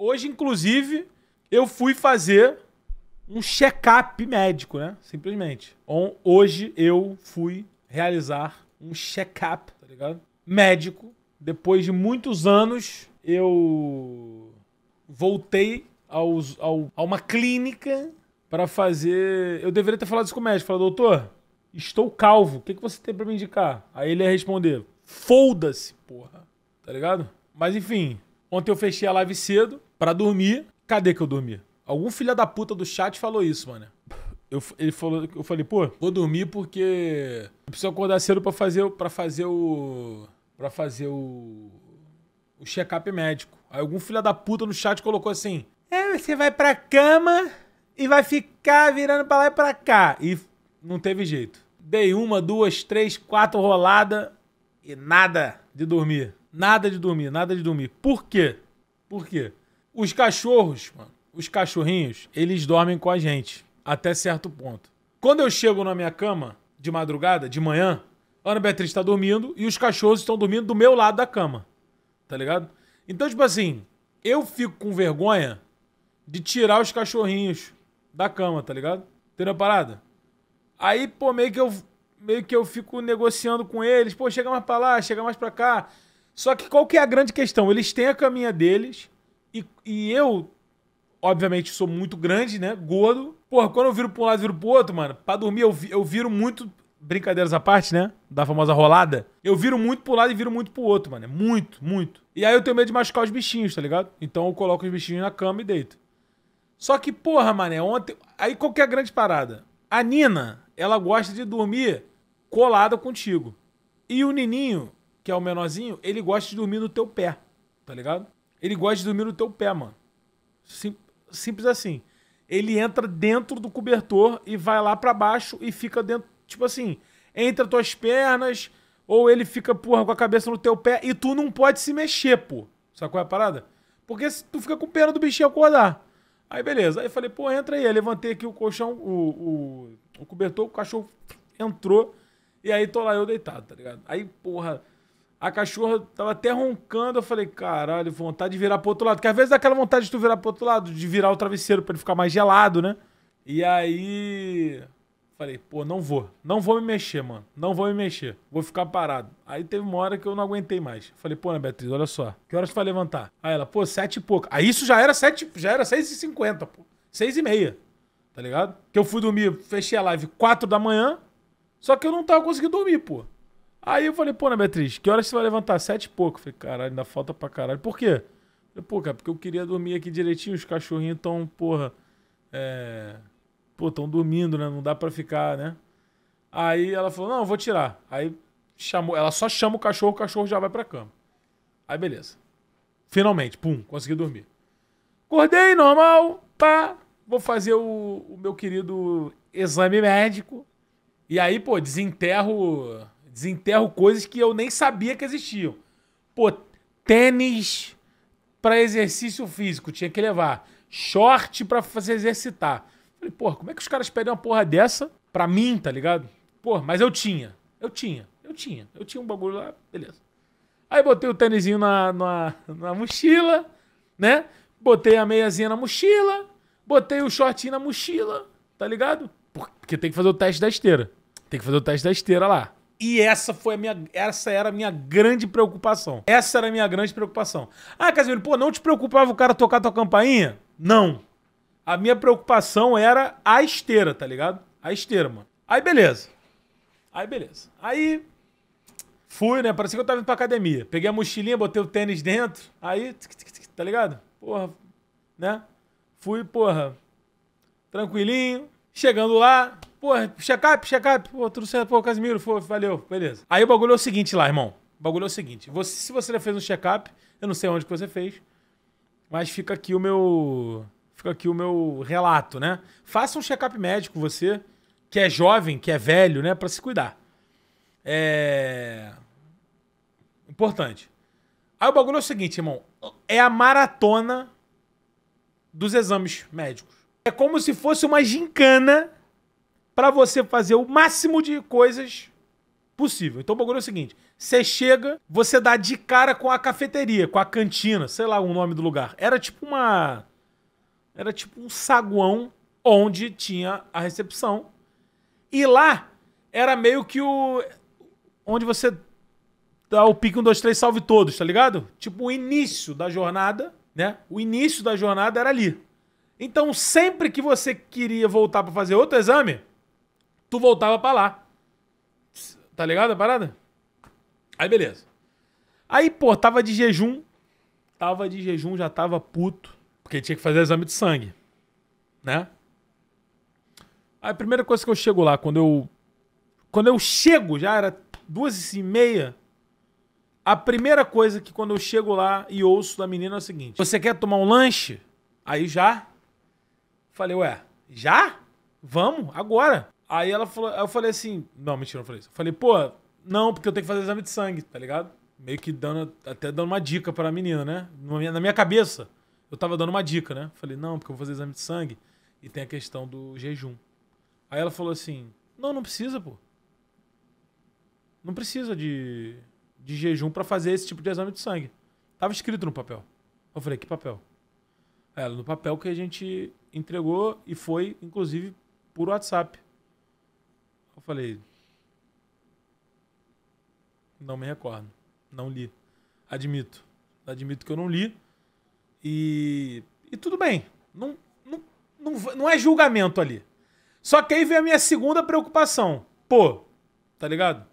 Hoje, inclusive, eu fui fazer um check-up médico, né? Simplesmente. Hoje eu fui realizar um check-up, tá ligado? Médico. Depois de muitos anos, eu voltei aos, ao, a uma clínica para fazer. Eu deveria ter falado isso com o médico. Falei, doutor, estou calvo. O que, que você tem para me indicar? Aí ele ia responder: folda-se, porra. Tá ligado? Mas enfim, ontem eu fechei a live cedo para dormir. Cadê que eu dormi? Algum filho da puta do chat falou isso, mano. Eu, ele falou, eu falei, pô, vou dormir porque eu preciso acordar cedo para fazer, para fazer o para fazer o o check-up médico. Aí algum filho da puta no chat colocou assim: "É, você vai pra cama e vai ficar virando para lá e para cá". E não teve jeito. Dei uma, duas, três, quatro rolada e nada de dormir. Nada de dormir, nada de dormir. Por quê? Por quê? Os cachorros, mano, os cachorrinhos, eles dormem com a gente até certo ponto. Quando eu chego na minha cama de madrugada, de manhã, Ana Beatriz está dormindo e os cachorros estão dormindo do meu lado da cama. Tá ligado? Então, tipo assim, eu fico com vergonha de tirar os cachorrinhos da cama, tá ligado? Entendeu a parada? Aí, pô, meio que eu meio que eu fico negociando com eles, pô, chega mais para lá, chega mais para cá. Só que qual que é a grande questão? Eles têm a caminha deles, e, e eu, obviamente, sou muito grande, né? Gordo. Porra, quando eu viro pra um lado e viro pro outro, mano, pra dormir eu, eu viro muito. Brincadeiras à parte, né? Da famosa rolada. Eu viro muito pro lado e viro muito pro outro, mano. É muito, muito. E aí eu tenho medo de machucar os bichinhos, tá ligado? Então eu coloco os bichinhos na cama e deito. Só que, porra, mané, ontem. Aí qualquer é grande parada? A Nina, ela gosta de dormir colada contigo. E o Nininho, que é o menorzinho, ele gosta de dormir no teu pé, tá ligado? Ele gosta de dormir no teu pé, mano. Sim, simples assim. Ele entra dentro do cobertor e vai lá para baixo e fica dentro. Tipo assim, Entra tuas pernas, ou ele fica, porra, com a cabeça no teu pé e tu não pode se mexer, pô. Sabe qual é a parada? Porque tu fica com pena do bichinho acordar. Aí beleza. Aí falei, pô, entra aí. aí levantei aqui o colchão, o, o, o cobertor, o cachorro entrou. E aí tô lá eu deitado, tá ligado? Aí, porra a cachorra tava até roncando. Eu falei, caralho, vontade de virar pro outro lado. Porque às vezes dá é aquela vontade de tu virar pro outro lado, de virar o travesseiro pra ele ficar mais gelado, né? E aí. Falei, pô, não vou. Não vou me mexer, mano. Não vou me mexer. Vou ficar parado. Aí teve uma hora que eu não aguentei mais. Falei, pô, né, Beatriz, olha só. Que horas tu vai levantar? Aí ela, pô, sete e pouco. Aí isso já era sete, já era seis e cinquenta, pô. Seis e meia. Tá ligado? Que eu fui dormir, fechei a live quatro da manhã. Só que eu não tava conseguindo dormir, pô. Aí eu falei, pô, na né, Beatriz, que horas você vai levantar? Sete e pouco. Eu falei, caralho, ainda falta pra caralho. Por quê? Eu falei, pô, cara, porque eu queria dormir aqui direitinho, os cachorrinhos tão, porra, é... Pô, tão dormindo, né? Não dá pra ficar, né? Aí ela falou, não, eu vou tirar. Aí chamou, ela só chama o cachorro, o cachorro já vai pra cama. Aí beleza. Finalmente, pum, consegui dormir. Acordei normal, pá, vou fazer o, o meu querido exame médico. E aí, pô, desenterro Desenterro coisas que eu nem sabia que existiam. Pô, tênis para exercício físico, tinha que levar. Short para se exercitar. Falei, porra, como é que os caras pedem uma porra dessa pra mim, tá ligado? Pô, mas eu tinha. Eu tinha, eu tinha. Eu tinha um bagulho lá, beleza. Aí botei o tênisinho na, na, na mochila, né? Botei a meiazinha na mochila, botei o shortinho na mochila, tá ligado? Porque tem que fazer o teste da esteira. Tem que fazer o teste da esteira lá. E essa foi a minha, essa era a minha grande preocupação. Essa era a minha grande preocupação. Ah, Casimiro, pô, não te preocupava o cara tocar tua campainha? Não. A minha preocupação era a esteira, tá ligado? A esteira, mano. Aí beleza. Aí beleza. Aí fui, né? Parecia que eu tava indo pra academia. Peguei a mochilinha, botei o tênis dentro. Aí, tá ligado? Porra, né? Fui, porra, tranquilinho. Chegando lá, Pô, check-up, check-up. Pô, tudo certo. Pô, Casimiro, foi, valeu. Beleza. Aí o bagulho é o seguinte lá, irmão. O bagulho é o seguinte. Você, se você já fez um check-up, eu não sei onde que você fez, mas fica aqui o meu... Fica aqui o meu relato, né? Faça um check-up médico você, que é jovem, que é velho, né? para se cuidar. É... Importante. Aí o bagulho é o seguinte, irmão. É a maratona dos exames médicos. É como se fosse uma gincana para você fazer o máximo de coisas possível. Então o bagulho é o seguinte: você chega, você dá de cara com a cafeteria, com a cantina, sei lá o nome do lugar. Era tipo uma. Era tipo um saguão onde tinha a recepção. E lá era meio que o. Onde você dá o pique um dois três salve todos, tá ligado? Tipo o início da jornada, né? O início da jornada era ali. Então sempre que você queria voltar para fazer outro exame, tu voltava pra lá. Tá ligado a parada? Aí beleza. Aí, pô, tava de jejum. Tava de jejum, já tava puto. Porque tinha que fazer exame de sangue. Né? Aí a primeira coisa que eu chego lá, quando eu. Quando eu chego, já era duas e meia. A primeira coisa que quando eu chego lá e ouço da menina é o seguinte: Você quer tomar um lanche? Aí já. Falei, ué, já? Vamos, agora. Aí ela falou, eu falei assim, não, mentira, não falei isso. Eu falei, pô, não, porque eu tenho que fazer exame de sangue, tá ligado? Meio que dando, até dando uma dica pra menina, né? Na minha, na minha cabeça, eu tava dando uma dica, né? Falei, não, porque eu vou fazer exame de sangue e tem a questão do jejum. Aí ela falou assim, não, não precisa, pô. Não precisa de, de jejum para fazer esse tipo de exame de sangue. Tava escrito no papel. Eu falei, que papel? Ela, no papel que a gente entregou e foi, inclusive, por WhatsApp falei. Não me recordo. Não li. Admito. Admito que eu não li. E. E tudo bem. Não, não, não, não é julgamento ali. Só que aí vem a minha segunda preocupação. Pô, tá ligado?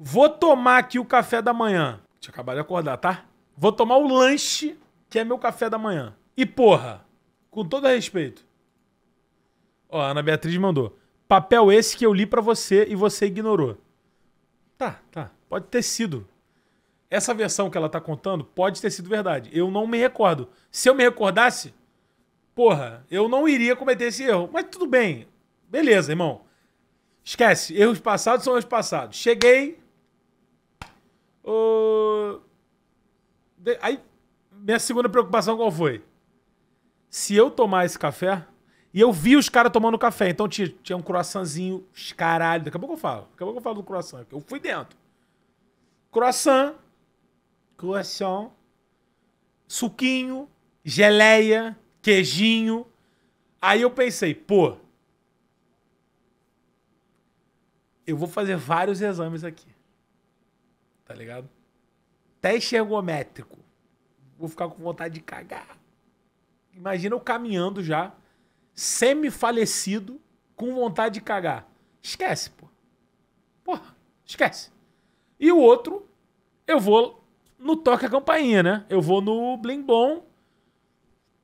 Vou tomar aqui o café da manhã. Tinha acabado de acordar, tá? Vou tomar o lanche, que é meu café da manhã. E porra, com todo respeito. Ó, a Ana Beatriz mandou. Papel esse que eu li para você e você ignorou. Tá, tá. Pode ter sido. Essa versão que ela tá contando pode ter sido verdade. Eu não me recordo. Se eu me recordasse, porra, eu não iria cometer esse erro. Mas tudo bem. Beleza, irmão. Esquece. Erros passados são erros passados. Cheguei. Uh... Aí, minha segunda preocupação qual foi? Se eu tomar esse café, e eu vi os caras tomando café. Então tinha, tinha um croissantzinho, caralho. Daqui a pouco eu falo. Daqui a pouco eu falo do croissant. Eu fui dentro. Croissant. Croissant. Suquinho. Geleia. Queijinho. Aí eu pensei, pô. Eu vou fazer vários exames aqui. Tá ligado? Teste ergométrico. Vou ficar com vontade de cagar. Imagina eu caminhando já semi-falecido, com vontade de cagar. Esquece, pô. Porra, esquece. E o outro, eu vou no toque a campainha, né? Eu vou no Bling Blom,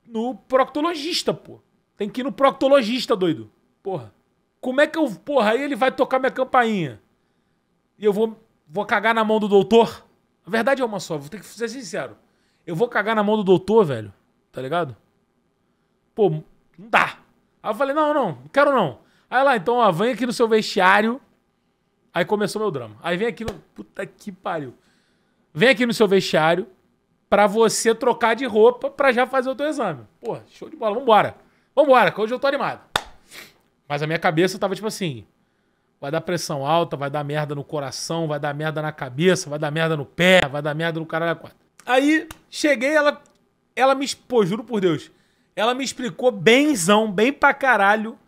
no proctologista, pô. Tem que ir no proctologista, doido. Porra. Como é que eu. Porra, aí ele vai tocar minha campainha. E eu vou, vou cagar na mão do doutor. A verdade é uma só, vou ter que ser sincero. Eu vou cagar na mão do doutor, velho. Tá ligado? Pô, não dá. Aí eu falei, não, não, quero não. Aí lá, então, ó, vem aqui no seu vestiário. Aí começou meu drama. Aí vem aqui no. Puta que pariu. Vem aqui no seu vestiário pra você trocar de roupa pra já fazer o teu exame. Pô, show de bola, vambora. Vambora, que hoje eu tô animado. Mas a minha cabeça tava tipo assim: vai dar pressão alta, vai dar merda no coração, vai dar merda na cabeça, vai dar merda no pé, vai dar merda no caralho. Aí cheguei, ela, ela me expôs, juro por Deus ela me explicou benzão, bem pra caralho,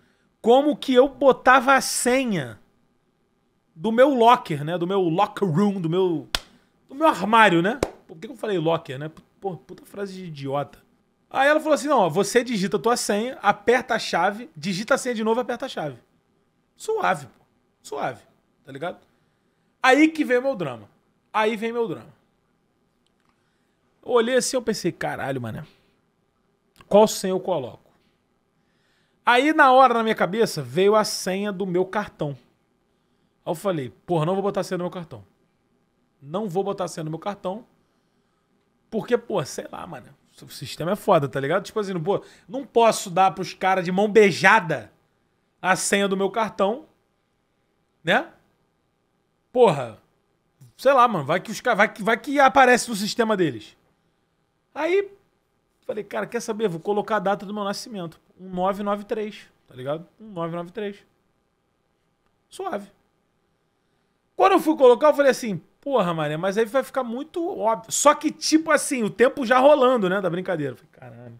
como que eu botava a senha do meu locker, né? Do meu locker room, do meu. Do meu armário, né? Por que eu falei locker, né? Pô, puta frase de idiota. Aí ela falou assim: não, ó, você digita a tua senha, aperta a chave, digita a senha de novo, aperta a chave. Suave, pô. Suave, tá ligado? Aí que vem meu drama. Aí vem meu drama. Eu olhei assim, eu pensei, caralho, mano. Qual senha eu coloco? Aí, na hora, na minha cabeça, veio a senha do meu cartão. Aí eu falei, porra, não vou botar a senha no meu cartão. Não vou botar a senha no meu cartão. Porque, pô, sei lá, mano. O sistema é foda, tá ligado? Tipo assim, pô, não posso dar pros caras de mão beijada a senha do meu cartão, né? Porra, sei lá, mano, vai que os vai que, vai que aparece no sistema deles. Aí, Falei, cara, quer saber? Vou colocar a data do meu nascimento. Um 993, tá ligado? Um 993. Suave. Quando eu fui colocar, eu falei assim, porra, Maria, mas aí vai ficar muito óbvio. Só que, tipo assim, o tempo já rolando, né, da brincadeira. Eu falei, caralho.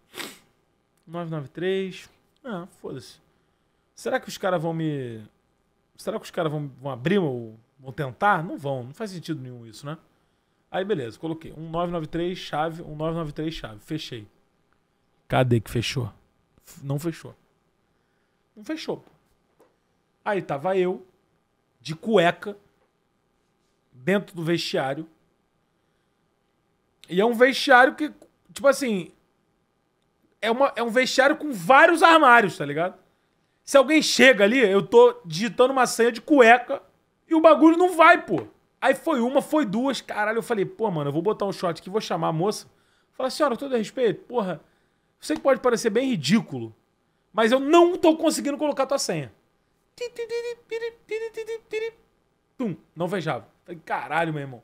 993. Ah, é, foda-se. Será que os caras vão me. Será que os caras vão, vão abrir ou vão tentar? Não vão, não faz sentido nenhum isso, né? Aí beleza, coloquei. Um chave, um chave, fechei. Cadê que fechou? Não fechou. Não fechou. Aí tava eu, de cueca, dentro do vestiário. E é um vestiário que, tipo assim, é, uma, é um vestiário com vários armários, tá ligado? Se alguém chega ali, eu tô digitando uma senha de cueca e o bagulho não vai, pô. Aí foi uma, foi duas, caralho. Eu falei, pô, mano, eu vou botar um shot aqui, vou chamar a moça. Fala, senhora, todo respeito, porra, Sei que pode parecer bem ridículo, mas eu não estou conseguindo colocar tua senha. Pum, não fechava. Caralho, meu irmão.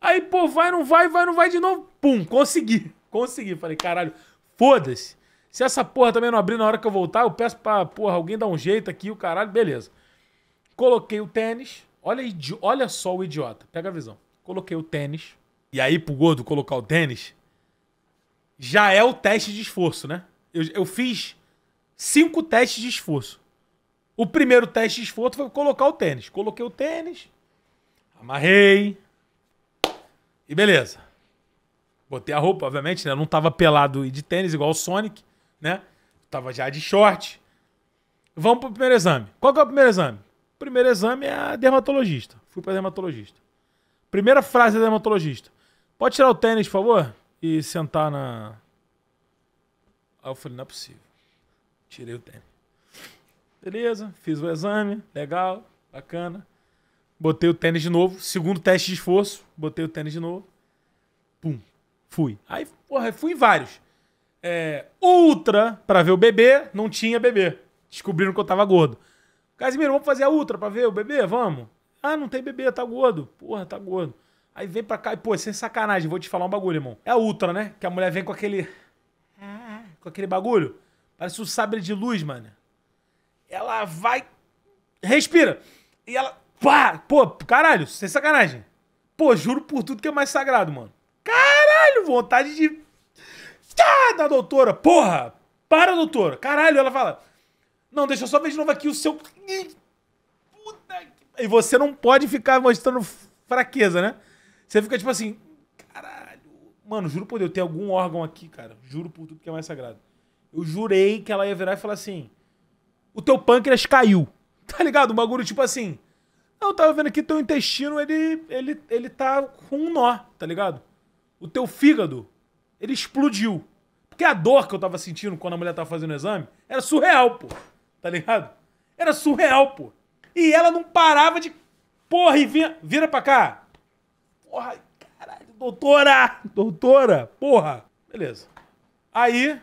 Aí, pô, vai, não vai, vai, não vai de novo. Pum, consegui. Consegui. Falei, caralho, foda-se. Se essa porra também não abrir na hora que eu voltar, eu peço pra, porra, alguém dar um jeito aqui, o caralho, beleza. Coloquei o tênis. Olha, olha só o idiota. Pega a visão. Coloquei o tênis. E aí, pro gordo colocar o tênis, já é o teste de esforço, né? Eu, eu fiz cinco testes de esforço. O primeiro teste de esforço foi colocar o tênis. Coloquei o tênis, amarrei e beleza. Botei a roupa, obviamente, né? Eu não tava pelado e de tênis, igual o Sonic, né? Eu tava já de short. Vamos pro primeiro exame. Qual que é o primeiro exame? O primeiro exame é a dermatologista. Fui pra dermatologista. Primeira frase da dermatologista. Pode tirar o tênis, por favor? e sentar na. Aí eu falei, não é possível. Tirei o tênis. Beleza, fiz o exame, legal, bacana. Botei o tênis de novo, segundo teste de esforço, botei o tênis de novo. Pum, fui. Aí, porra, fui em vários. É, ultra para ver o bebê, não tinha bebê. Descobriram que eu tava gordo. Casimiro, vamos fazer a ultra para ver o bebê? Vamos. Ah, não tem bebê, tá gordo. Porra, tá gordo. Aí vem pra cá e, pô, sem sacanagem, vou te falar um bagulho, irmão. É a Ultra, né? Que a mulher vem com aquele. Com aquele bagulho. Parece um sabre de luz, mano. Ela vai. Respira. E ela. Pá! Pô, caralho, sem sacanagem. Pô, juro por tudo que é mais sagrado, mano. Caralho, vontade de. Tá da doutora, porra! Para, doutora! Caralho, ela fala. Não, deixa eu só ver de novo aqui o seu. Puta que... E você não pode ficar mostrando fraqueza, né? Você fica tipo assim, caralho. Mano, juro por Deus, tem algum órgão aqui, cara. Juro por tudo que é mais sagrado. Eu jurei que ela ia virar e falar assim: o teu pâncreas caiu. Tá ligado? Um bagulho tipo assim. Não, eu tava vendo aqui teu intestino, ele, ele, ele tá com um nó, tá ligado? O teu fígado, ele explodiu. Porque a dor que eu tava sentindo quando a mulher tava fazendo o exame era surreal, pô. Tá ligado? Era surreal, pô. E ela não parava de. Porra, e vinha. Vira pra cá. Porra, caralho, doutora! Doutora! Porra! Beleza. Aí,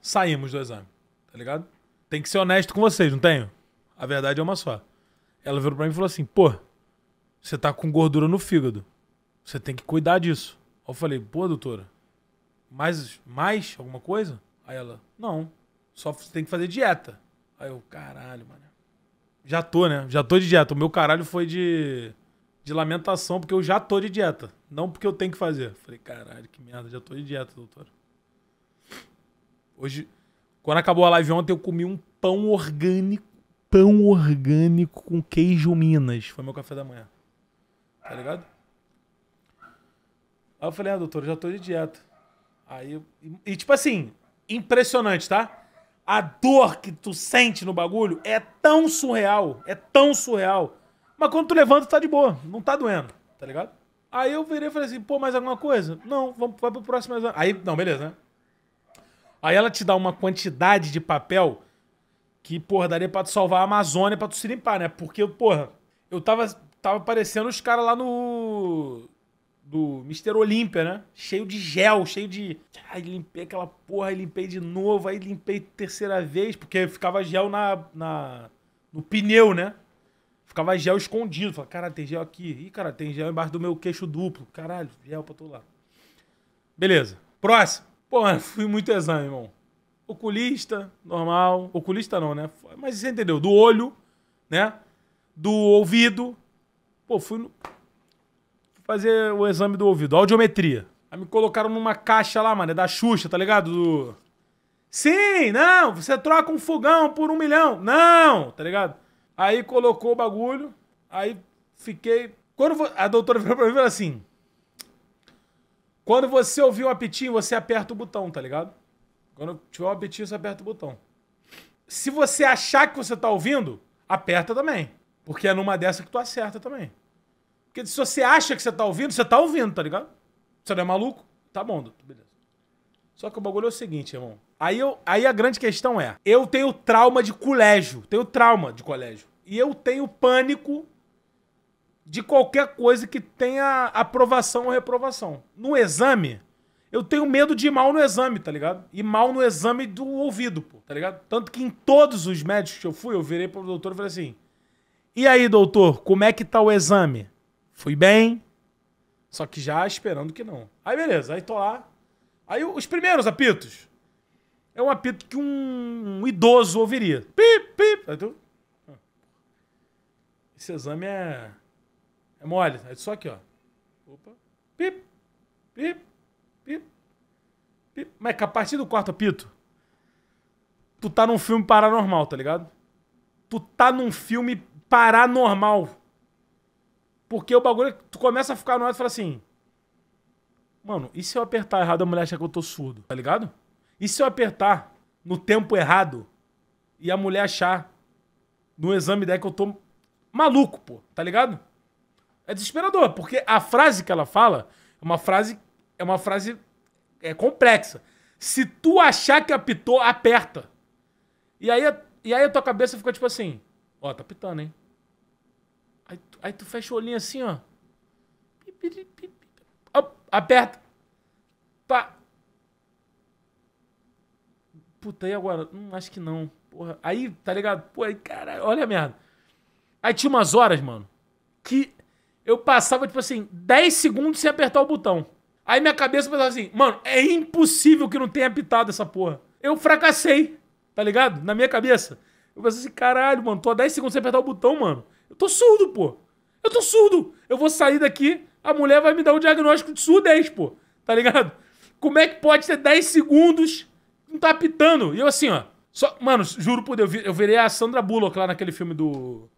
saímos do exame, tá ligado? Tem que ser honesto com vocês, não tenho? A verdade é uma só. Ela virou pra mim e falou assim: pô, você tá com gordura no fígado. Você tem que cuidar disso. Eu falei: pô, doutora, mais, mais alguma coisa? Aí ela: não, só você tem que fazer dieta. Aí eu: caralho, mano. Já tô, né? Já tô de dieta. O meu caralho foi de de lamentação, porque eu já tô de dieta. Não porque eu tenho que fazer. Falei, caralho, que merda, já tô de dieta, doutor. Hoje, quando acabou a live ontem, eu comi um pão orgânico. Pão orgânico com queijo Minas. Foi meu café da manhã. Tá ligado? Aí eu falei, ah, doutor, já tô de dieta. Aí, e tipo assim, impressionante, tá? A dor que tu sente no bagulho é tão surreal, é tão surreal mas quando tu levanta, tá de boa. Não tá doendo, tá ligado? Aí eu virei e falei assim, pô, mais alguma coisa? Não, vamos, vai pro próximo exame. Aí, não, beleza, né? Aí ela te dá uma quantidade de papel que, porra, daria pra tu salvar a Amazônia pra tu se limpar, né? Porque, porra, eu tava, tava parecendo os caras lá no. Do Mr. Olímpia, né? Cheio de gel, cheio de. Ai, limpei aquela porra, aí limpei de novo, aí limpei terceira vez, porque ficava gel na, na no pneu, né? Ficava gel escondido. Falei, caralho, tem gel aqui. Ih, cara, tem gel embaixo do meu queixo duplo. Caralho, gel pra todo lado. Beleza. Próximo. Pô, mano, fui muito exame, irmão. Oculista, normal. Oculista não, né? Mas você entendeu. Do olho, né? Do ouvido. Pô, fui no... fazer o exame do ouvido. Audiometria. Aí me colocaram numa caixa lá, mano. É da Xuxa, tá ligado? Do... Sim, não, você troca um fogão por um milhão. Não, tá ligado? Aí colocou o bagulho, aí fiquei. Quando a doutora virou pra mim e falou assim: Quando você ouvir um apitinho, você aperta o botão, tá ligado? Quando tiver um apitinho, você aperta o botão. Se você achar que você tá ouvindo, aperta também. Porque é numa dessa que tu acerta também. Porque se você acha que você tá ouvindo, você tá ouvindo, tá ligado? Você não é maluco? Tá bom, beleza. Só que o bagulho é o seguinte, irmão. Aí, eu, aí a grande questão é: eu tenho trauma de colégio, tenho trauma de colégio. E eu tenho pânico de qualquer coisa que tenha aprovação ou reprovação. No exame, eu tenho medo de ir mal no exame, tá ligado? E mal no exame do ouvido, pô, tá ligado? Tanto que em todos os médicos que eu fui, eu virei pro doutor e falei assim: E aí, doutor, como é que tá o exame? Fui bem. Só que já esperando que não. Aí beleza, aí tô lá. Aí os primeiros apitos é um apito que um, um idoso ouviria. Pip, pip. Aí tu... Ah. Esse exame é, é mole. É só aqui, ó. Opa. Pip, pip, pip, pip. Mas é que a partir do quarto apito, tu tá num filme paranormal, tá ligado? Tu tá num filme paranormal. Porque o bagulho, é tu começa a ficar no ar e fala assim... Mano, e se eu apertar errado a mulher acha que eu tô surdo, tá ligado? E se eu apertar no tempo errado e a mulher achar no exame daí que eu tô maluco, pô, tá ligado? É desesperador, porque a frase que ela fala é uma frase é uma frase é complexa. Se tu achar que apitou, aperta. E aí, e aí a tua cabeça fica tipo assim, ó, tá apitando, hein? Aí tu, aí tu fecha o olhinho assim, ó. Aperta. Pá puta, e agora? Hum, acho que não. Porra. Aí, tá ligado? Pô, aí, caralho, olha a merda. Aí tinha umas horas, mano, que eu passava, tipo assim, 10 segundos sem apertar o botão. Aí minha cabeça pensava assim, mano, é impossível que não tenha apitado essa porra. Eu fracassei, tá ligado? Na minha cabeça. Eu pensei assim, caralho, mano, tô há 10 segundos sem apertar o botão, mano. Eu tô surdo, pô. Eu tô surdo. Eu vou sair daqui, a mulher vai me dar o diagnóstico de surdez, pô. Tá ligado? Como é que pode ter 10 segundos não tá apitando. E eu assim, ó. Só, mano, juro por Deus, eu virei a Sandra Bullock lá naquele filme do.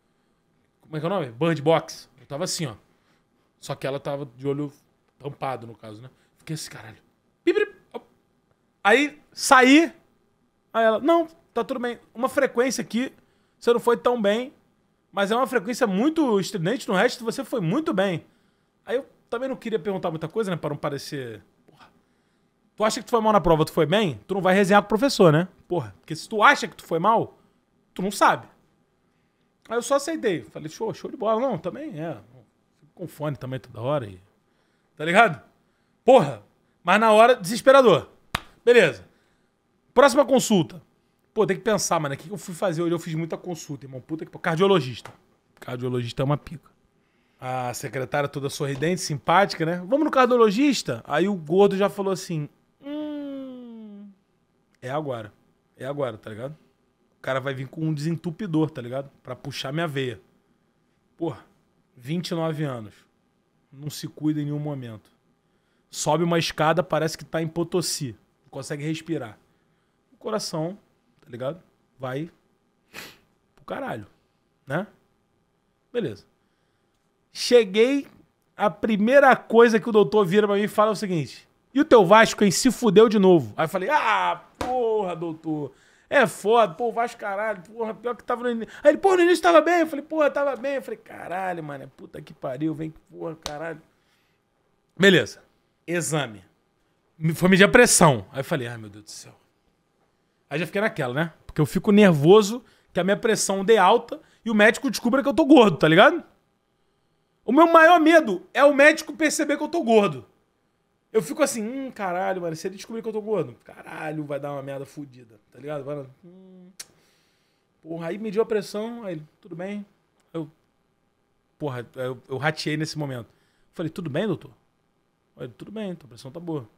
Como é que é o nome? Bird Box. Eu tava assim, ó. Só que ela tava de olho tampado, no caso, né? Fiquei assim, caralho. Aí saí. Aí ela, não, tá tudo bem. Uma frequência aqui, você não foi tão bem. Mas é uma frequência muito estridente, no resto você foi muito bem. Aí eu também não queria perguntar muita coisa, né? Pra não parecer Tu acha que tu foi mal na prova, tu foi bem? Tu não vai resenhar com o professor, né? Porra, porque se tu acha que tu foi mal, tu não sabe. Aí eu só aceitei. Falei, show, show de bola. Não, também é. Fico com fone também toda hora. E... Tá ligado? Porra. Mas na hora, desesperador. Beleza. Próxima consulta. Pô, tem que pensar, mano. O que eu fui fazer hoje? Eu fiz muita consulta, irmão. Puta que. Cardiologista. Cardiologista é uma pica. A secretária toda sorridente, simpática, né? Vamos no cardiologista? Aí o gordo já falou assim: é agora. É agora, tá ligado? O cara vai vir com um desentupidor, tá ligado? Pra puxar minha veia. Porra, 29 anos. Não se cuida em nenhum momento. Sobe uma escada, parece que tá em Potosí. Não consegue respirar. O coração, tá ligado? Vai pro caralho, né? Beleza. Cheguei, a primeira coisa que o doutor vira pra mim e fala é o seguinte: e o teu Vasco, hein? Se fudeu de novo. Aí eu falei: ah, porra, doutor. É foda, pô, Vasco, caralho, porra, pior que tava no início. Aí ele, porra, no início tava bem. Eu falei, porra, tava bem. Eu falei, caralho, mano, é puta que pariu, vem, porra, caralho. Beleza. Exame. Foi medir a pressão. Aí eu falei, ai, meu Deus do céu. Aí já fiquei naquela, né? Porque eu fico nervoso que a minha pressão dê alta e o médico descubra que eu tô gordo, tá ligado? O meu maior medo é o médico perceber que eu tô gordo. Eu fico assim, hum, caralho, mano, se ele descobrir que eu tô gordo, caralho, vai dar uma merda fodida, tá ligado? Vai, hum, porra, aí mediu a pressão, aí ele, tudo bem. Eu, porra, eu, eu rateei nesse momento. Falei, tudo bem, doutor? Ele, tudo bem, tua pressão tá boa.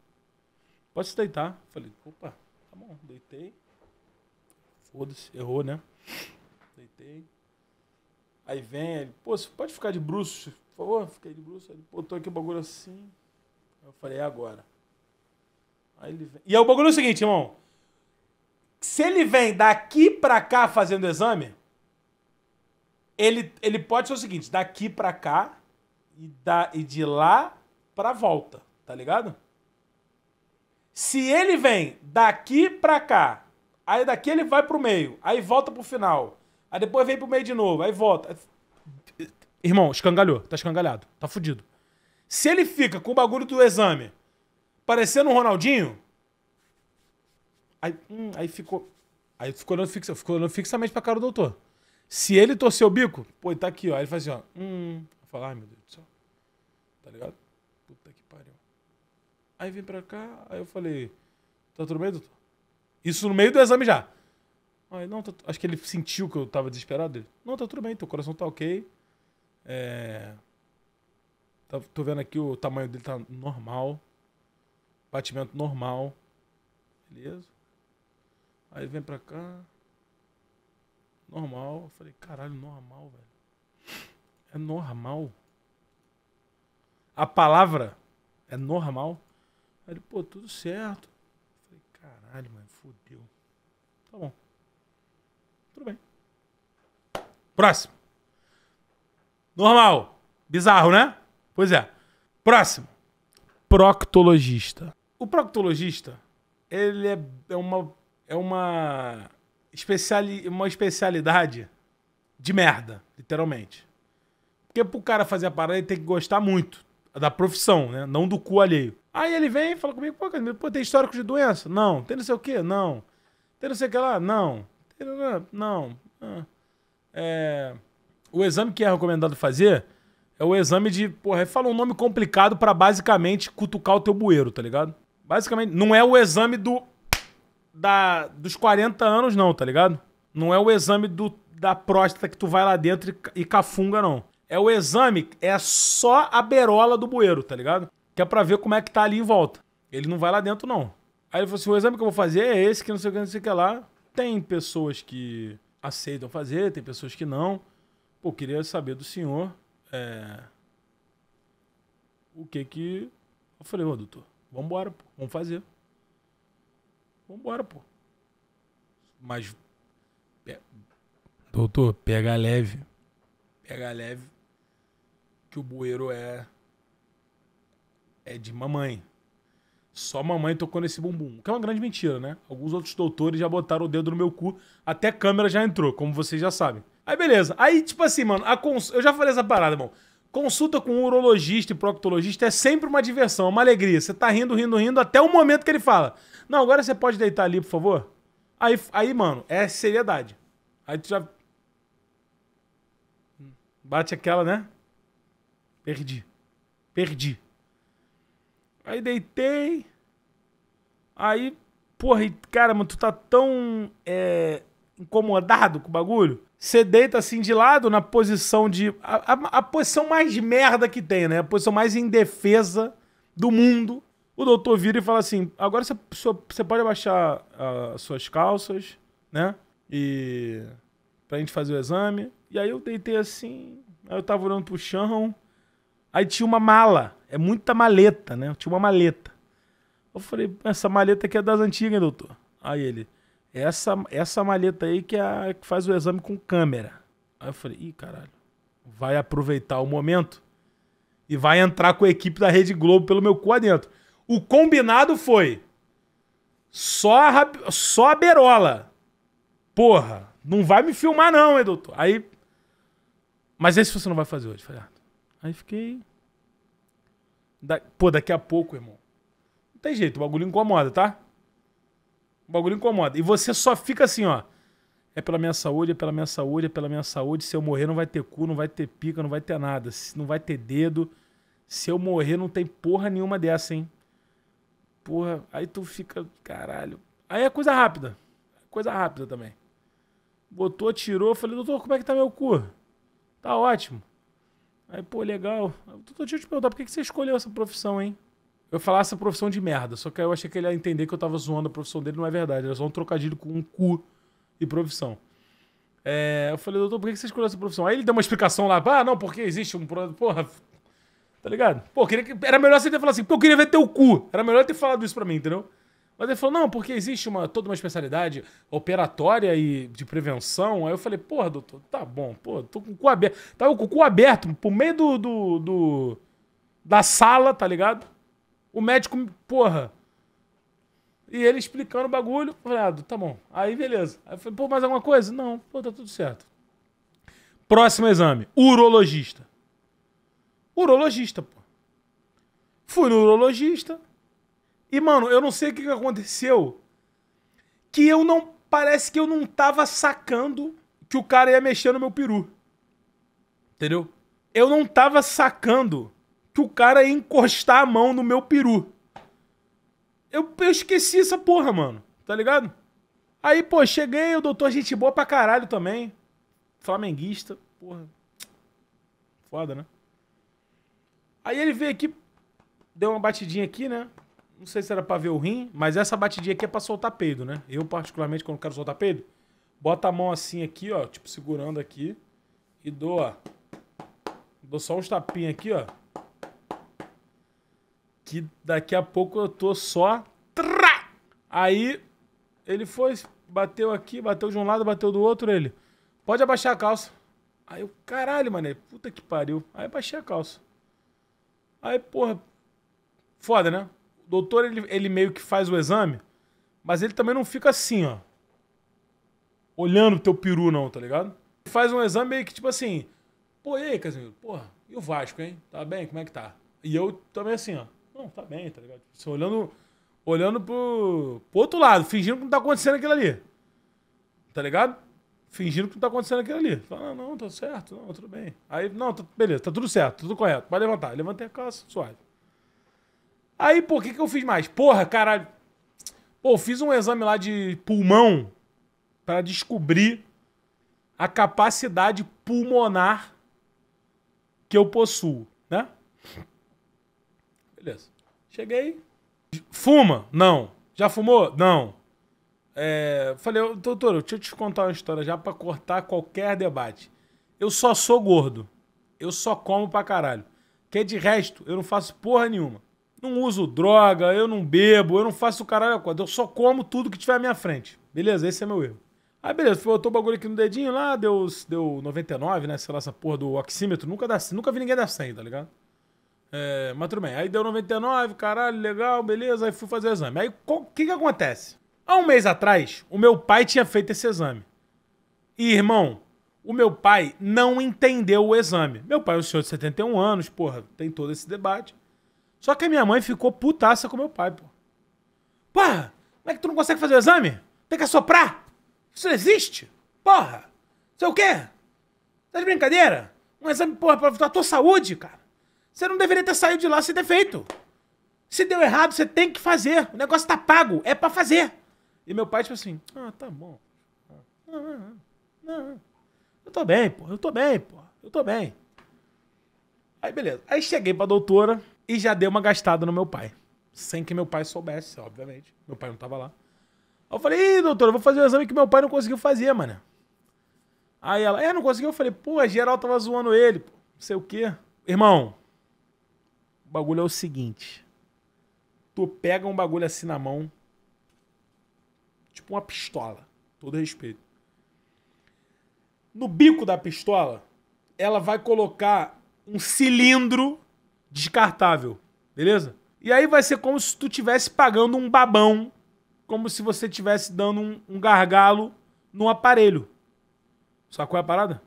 Pode se deitar. Falei, opa, tá bom, deitei. Foda-se, errou, né? Deitei. Aí vem ele, pô, você pode ficar de bruxo, por favor? Fiquei de bruxo. Ele botou aqui o bagulho assim. Eu falei, é agora. Aí ele vem. E é o bagulho é o seguinte, irmão. Se ele vem daqui pra cá fazendo exame, ele, ele pode ser o seguinte, daqui pra cá e, da, e de lá pra volta, tá ligado? Se ele vem daqui pra cá, aí daqui ele vai pro meio, aí volta pro final, aí depois vem pro meio de novo, aí volta. Irmão, escangalhou, tá escangalhado, tá fudido. Se ele fica com o bagulho do exame parecendo um Ronaldinho, aí, hum, aí ficou. Aí ficou olhando, fixa, ficou olhando fixamente pra cara do doutor. Se ele torcer o bico, pô, ele tá aqui, ó. Aí ele faz assim, ó. Hum. Falar, ai meu Deus do céu. Tá ligado? Puta que pariu. Aí vem pra cá, aí eu falei, tá tudo bem, doutor? Isso no meio do exame já. Aí, não, tá, acho que ele sentiu que eu tava desesperado. Ele, não, tá tudo bem, teu coração tá ok. É, Tá, tô vendo aqui o tamanho dele tá normal. Batimento normal. Beleza. Aí vem pra cá. Normal. Eu falei, caralho, normal, velho. É normal. A palavra é normal. Aí ele, pô, tudo certo. Eu falei, caralho, mano, fodeu. Tá bom. Tudo bem. Próximo. Normal. Bizarro, né? Pois é. Próximo. Proctologista. O proctologista, ele é, é uma. É uma, especiali, uma especialidade de merda, literalmente. Porque pro cara fazer a parada, ele tem que gostar muito da profissão, né? Não do cu alheio. Aí ele vem e fala comigo, pô, cara, pô, tem histórico de doença? Não. Tem não sei o quê? Não. Tem não sei o que lá? Não. Tem, não. não. Ah. É... O exame que é recomendado fazer é o exame de, porra, fala um nome complicado para basicamente cutucar o teu bueiro, tá ligado? Basicamente, não é o exame do da dos 40 anos não, tá ligado? Não é o exame do da próstata que tu vai lá dentro e, e cafunga não. É o exame, é só a berola do bueiro, tá ligado? Que é pra ver como é que tá ali em volta. Ele não vai lá dentro, não. Aí ele falou assim: o exame que eu vou fazer é esse, que não sei o que, não sei o que lá. Tem pessoas que aceitam fazer, tem pessoas que não. Pô, queria saber do senhor é, o que que. Eu falei, ô doutor, vambora, pô, vamos fazer. Vambora, pô. Mas. Pe... Doutor, pega leve. Pega leve. Que o bueiro é. É de mamãe. Só mamãe tocou nesse bumbum. Que é uma grande mentira, né? Alguns outros doutores já botaram o dedo no meu cu. Até câmera já entrou, como vocês já sabem. Aí beleza. Aí, tipo assim, mano, cons... eu já falei essa parada, irmão. Consulta com um urologista e proctologista é sempre uma diversão, é uma alegria. Você tá rindo, rindo, rindo, até o momento que ele fala: Não, agora você pode deitar ali, por favor. Aí, aí mano, é seriedade. Aí tu já. Bate aquela, né? Perdi. Perdi. Aí deitei. Aí, porra, cara, mano, tu tá tão é, incomodado com o bagulho você deita assim de lado na posição de. A, a, a, posição mais merda que tem, né? A posição mais indefesa do mundo. O doutor vira e fala assim: agora você, você pode abaixar as suas calças, né? E. pra gente fazer o exame. E aí eu deitei assim, aí eu tava olhando pro chão. Aí tinha uma mala. É muita maleta, né? Tinha uma maleta. Eu falei: essa maleta aqui é das antigas, hein, doutor? Aí ele. Essa, essa maleta aí que, é que faz o exame com câmera. Aí eu falei, ih, caralho, vai aproveitar o momento e vai entrar com a equipe da Rede Globo pelo meu cu adentro. O combinado foi só a, só a berola. Porra, não vai me filmar não, hein, doutor? Aí, mas esse você não vai fazer hoje, falei, ah. Aí fiquei... Da... Pô, daqui a pouco, irmão. Não tem jeito, o bagulho incomoda, tá? O bagulho incomoda. E você só fica assim, ó. É pela minha saúde, é pela minha saúde, é pela minha saúde. Se eu morrer, não vai ter cu, não vai ter pica, não vai ter nada. Não vai ter dedo. Se eu morrer, não tem porra nenhuma dessa, hein? Porra, aí tu fica. Caralho. Aí é coisa rápida. Coisa rápida também. Botou, tirou, falei, doutor, como é que tá meu cu? Tá ótimo. Aí, pô, legal. Doutor, deixa eu te perguntar, por que você escolheu essa profissão, hein? eu falasse essa profissão de merda. Só que eu achei que ele ia entender que eu tava zoando a profissão dele, não é verdade. Era só um trocadilho com um cu e profissão. É, eu falei, doutor, por que você escolheu essa profissão? Aí ele deu uma explicação lá, ah, não, porque existe um. Porra. Tá ligado? Pô, queria que... era melhor você ter falado assim, porque eu queria ver teu cu. Era melhor ter falado isso pra mim, entendeu? Mas ele falou, não, porque existe uma, toda uma especialidade operatória e de prevenção. Aí eu falei, porra, doutor, tá bom, pô, tô com o cu aberto. Tava com o cu aberto pro meio do, do, do da sala, tá ligado? O médico, porra. E ele explicando o bagulho, falado, ah, tá bom. Aí beleza. Aí eu falei, pô, mais alguma coisa? Não, pô, tá tudo certo. Próximo exame, urologista. Urologista, pô. Fui no urologista. E, mano, eu não sei o que aconteceu. Que eu não. Parece que eu não tava sacando que o cara ia mexer no meu peru. Entendeu? Eu não tava sacando que o cara ia encostar a mão no meu peru. Eu, eu esqueci essa porra, mano. Tá ligado? Aí, pô, cheguei, o doutor gente boa pra caralho também. Flamenguista, porra. Foda, né? Aí ele veio aqui, deu uma batidinha aqui, né? Não sei se era pra ver o rim, mas essa batidinha aqui é pra soltar peido, né? Eu, particularmente, quando quero soltar peido, bota a mão assim aqui, ó, tipo segurando aqui. E dou, ó. Dou só uns tapinhos aqui, ó que daqui a pouco eu tô só. Aí ele foi, bateu aqui, bateu de um lado, bateu do outro, ele. Pode abaixar a calça. Aí eu, caralho, mané, puta que pariu. Aí abaixei a calça. Aí, porra, foda, né? O doutor, ele, ele meio que faz o exame, mas ele também não fica assim, ó. Olhando o teu peru, não, tá ligado? Ele faz um exame meio que tipo assim. Pô, e aí, Casimiro? Porra, e o Vasco, hein? Tá bem? Como é que tá? E eu também assim, ó tá bem, tá ligado? Você tipo, olhando, olhando pro, pro outro lado, fingindo que não tá acontecendo aquilo ali. Tá ligado? Fingindo que não tá acontecendo aquilo ali. não, ah, não, tá certo, não, tudo bem. Aí, não, tá, beleza, tá tudo certo, tudo correto. Pode levantar. Levantei a calça, suave. Aí, pô, o que, que eu fiz mais? Porra, caralho. Pô, fiz um exame lá de pulmão para descobrir a capacidade pulmonar que eu possuo, né? Beleza. Cheguei. Fuma? Não. Já fumou? Não. É, falei, doutor, deixa eu te contar uma história já para cortar qualquer debate. Eu só sou gordo. Eu só como pra caralho. Que de resto, eu não faço porra nenhuma. Não uso droga, eu não bebo, eu não faço caralho a Eu só como tudo que tiver à minha frente. Beleza, esse é meu erro. Aí beleza, botou o bagulho aqui no dedinho lá, deu, deu 99, né? Sei lá, essa porra do oxímetro. Nunca, dá, nunca vi ninguém dar 100, tá ligado? É, mas tudo bem. Aí deu 99, caralho, legal, beleza. Aí fui fazer o exame. Aí o que, que acontece? Há um mês atrás, o meu pai tinha feito esse exame. E, irmão, o meu pai não entendeu o exame. Meu pai é um senhor de 71 anos, porra, tem todo esse debate. Só que a minha mãe ficou putaça com meu pai, porra. Porra, como é que tu não consegue fazer o exame? Tem que assoprar? Isso não existe? Porra! Sei o quê? Tá de brincadeira? Um exame, porra, pra a tua saúde, cara. Você não deveria ter saído de lá sem ter feito. Se deu errado, você tem que fazer. O negócio tá pago, é para fazer. E meu pai, tipo assim, ah, tá bom. Eu tô bem, pô, eu tô bem, pô, eu tô bem. Aí, beleza. Aí cheguei pra doutora e já dei uma gastada no meu pai. Sem que meu pai soubesse, obviamente. Meu pai não tava lá. Aí eu falei, ih, doutora, vou fazer o um exame que meu pai não conseguiu fazer, mano. Aí ela, é, não conseguiu? Eu falei, pô, a geral tava zoando ele, pô, não sei o quê. Irmão, o bagulho é o seguinte. Tu pega um bagulho assim na mão, tipo uma pistola, todo respeito. No bico da pistola, ela vai colocar um cilindro descartável, beleza? E aí vai ser como se tu tivesse pagando um babão, como se você tivesse dando um, um gargalo no aparelho. Sacou é a parada?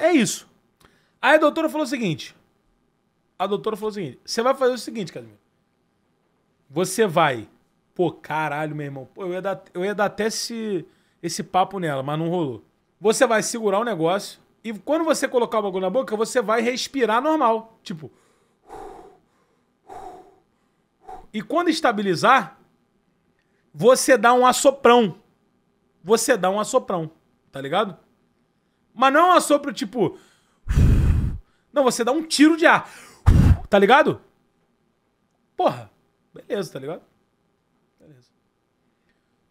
É isso. Aí a doutora falou o seguinte: a doutora falou o seguinte: você vai fazer o seguinte, Casimiro. Você vai. Pô, caralho, meu irmão. Pô, eu, ia dar, eu ia dar até esse, esse papo nela, mas não rolou. Você vai segurar o negócio e quando você colocar o bagulho na boca, você vai respirar normal. Tipo. E quando estabilizar, você dá um assoprão. Você dá um assoprão, tá ligado? Mas não é um assopro tipo. Não, você dá um tiro de ar tá ligado? Porra, beleza, tá ligado? Beleza.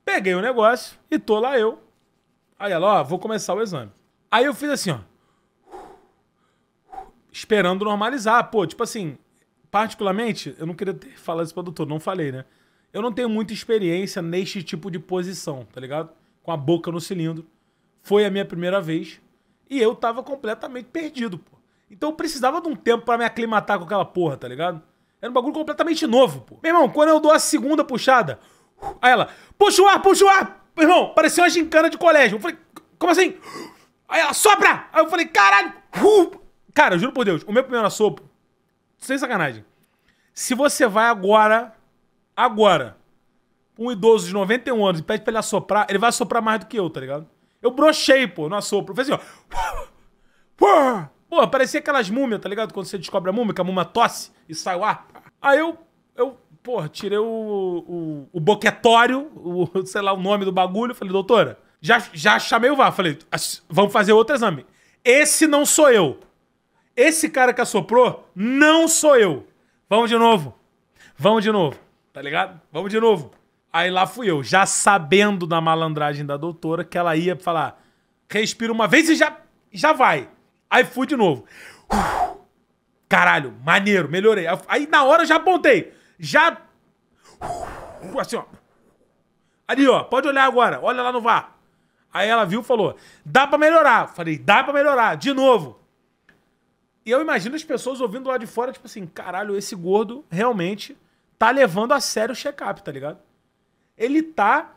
Peguei o negócio e tô lá eu. Aí ela, ó, vou começar o exame. Aí eu fiz assim, ó. Esperando normalizar. Pô, tipo assim, particularmente, eu não queria ter falado isso pra doutor, não falei, né? Eu não tenho muita experiência neste tipo de posição, tá ligado? Com a boca no cilindro. Foi a minha primeira vez. E eu tava completamente perdido, pô. Então eu precisava de um tempo para me aclimatar com aquela porra, tá ligado? Era um bagulho completamente novo, pô. Meu irmão, quando eu dou a segunda puxada, aí ela, puxa o ar, puxa o ar! Meu irmão, parecia uma gincana de colégio. Eu falei, como assim? Aí ela, sopra! Aí eu falei, caralho! Uh! Cara, eu juro por Deus, o meu primeiro assopro, sem sacanagem. Se você vai agora, agora, um idoso de 91 anos e pede pra ele assoprar, ele vai assoprar mais do que eu, tá ligado? Eu brochei, pô, no assopro. Eu falei assim, ó. Pô, parecia aquelas múmias, tá ligado? Quando você descobre a múmia, que a múmia tosse e sai o ar. Aí eu, eu pô, tirei o, o, o boquetório, o, sei lá o nome do bagulho. Falei, doutora, já, já chamei o VAR. Falei, vamos fazer outro exame. Esse não sou eu. Esse cara que assoprou não sou eu. Vamos de novo. Vamos de novo. Tá ligado? Vamos de novo. Aí lá fui eu, já sabendo da malandragem da doutora, que ela ia falar, respira uma vez e já, já vai. Aí fui de novo. caralho, maneiro, melhorei. Aí na hora eu já apontei. Já. assim, ó. Ali, ó, pode olhar agora. Olha lá no VAR. Aí ela viu e falou: dá pra melhorar. Falei: dá pra melhorar, de novo. E eu imagino as pessoas ouvindo lá de fora, tipo assim: caralho, esse gordo realmente tá levando a sério o check-up, tá ligado? Ele tá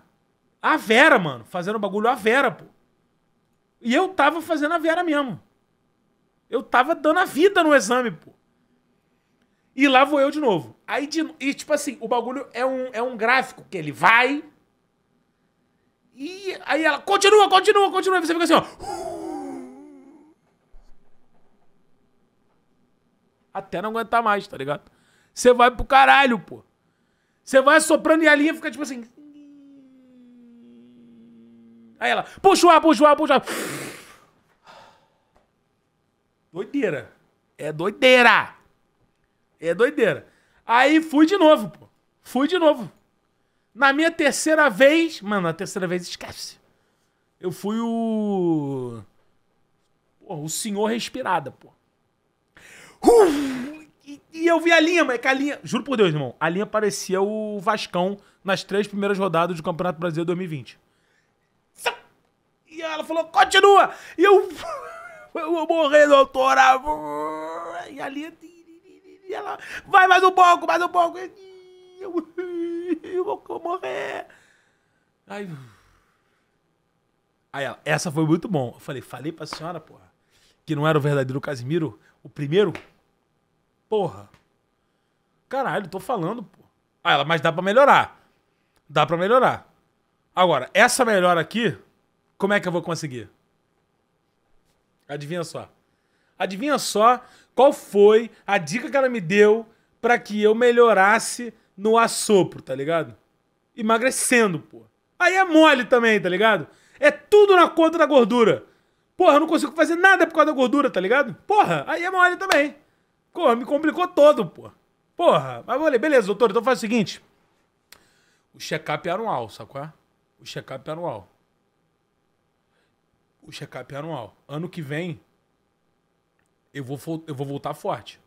a Vera, mano, fazendo bagulho a Vera, pô. E eu tava fazendo a Vera mesmo. Eu tava dando a vida no exame, pô. E lá vou eu de novo. Aí, de, e tipo assim, o bagulho é um, é um gráfico que ele vai. E aí ela continua, continua, continua. E você fica assim, ó. Até não aguentar mais, tá ligado? Você vai pro caralho, pô. Você vai soprando e a linha fica tipo assim. Aí ela, puxa o ar, puxa o ar, puxa o ar. Doideira. É doideira. É doideira. Aí fui de novo, pô. Fui de novo. Na minha terceira vez. Mano, na terceira vez esquece. Eu fui o. Pô, o senhor respirada, pô. Uf! E, eu vi a linha, mas que A linha. Juro por Deus, irmão. A linha parecia o Vascão nas três primeiras rodadas do Campeonato Brasileiro 2020. E ela falou: continua! E eu eu vou morrer, doutora. E ali, e ela, vai mais um pouco, mais um pouco. Eu, eu vou morrer. Aí, aí ela, essa foi muito bom. Eu falei, falei pra senhora, porra, que não era o verdadeiro Casimiro, o primeiro? Porra. Caralho, tô falando, pô. Aí ela, mas dá pra melhorar. Dá pra melhorar. Agora, essa melhora aqui, como é que eu vou conseguir? Adivinha só. Adivinha só qual foi a dica que ela me deu para que eu melhorasse no assopro, tá ligado? Emagrecendo, pô. Aí é mole também, tá ligado? É tudo na conta da gordura. Porra, eu não consigo fazer nada por causa da gordura, tá ligado? Porra, aí é mole também. Porra, me complicou todo, pô. Porra, mas olha, beleza, doutor, então faz o seguinte. O check-up anual, sacou? O check-up anual o check-up é anual. Ano que vem, eu vou, eu vou voltar forte.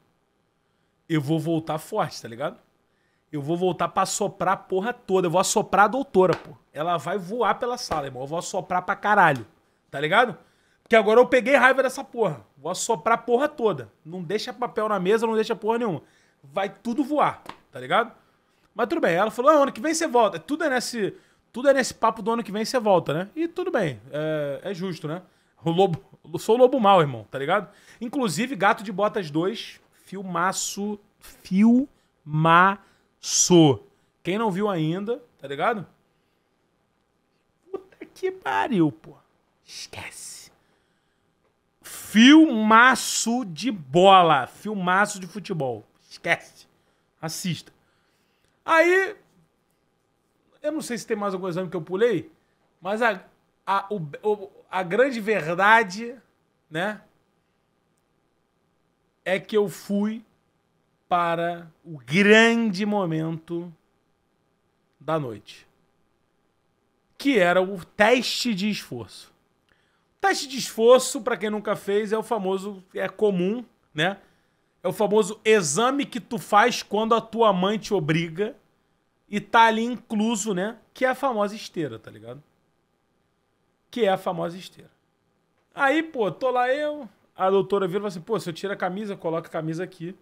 Eu vou voltar forte, tá ligado? Eu vou voltar pra soprar a porra toda. Eu vou assoprar a doutora, pô. Ela vai voar pela sala, irmão. Eu vou assoprar pra caralho. Tá ligado? Porque agora eu peguei raiva dessa porra. Vou assoprar a porra toda. Não deixa papel na mesa, não deixa porra nenhuma. Vai tudo voar, tá ligado? Mas tudo bem. Ela falou, ah, ano que vem você volta. Tudo é nesse tudo é nesse papo do ano que vem você volta, né? E tudo bem, é, é justo, né? O lobo, sou o lobo mal, irmão, tá ligado? Inclusive, Gato de Botas 2, filmaço, filmaço. Quem não viu ainda, tá ligado? Puta que pariu, pô. Esquece. Filmaço de bola. Filmaço de futebol. Esquece. Assista. Aí, eu não sei se tem mais algum exame que eu pulei, mas a, a, o, a grande verdade, né? É que eu fui para o grande momento da noite. Que era o teste de esforço. teste de esforço, para quem nunca fez, é o famoso, é comum, né? É o famoso exame que tu faz quando a tua mãe te obriga e tá ali incluso, né? Que é a famosa esteira, tá ligado? Que é a famosa esteira. Aí, pô, tô lá eu. A doutora vira e fala assim: pô, se eu tira a camisa, coloca a camisa aqui.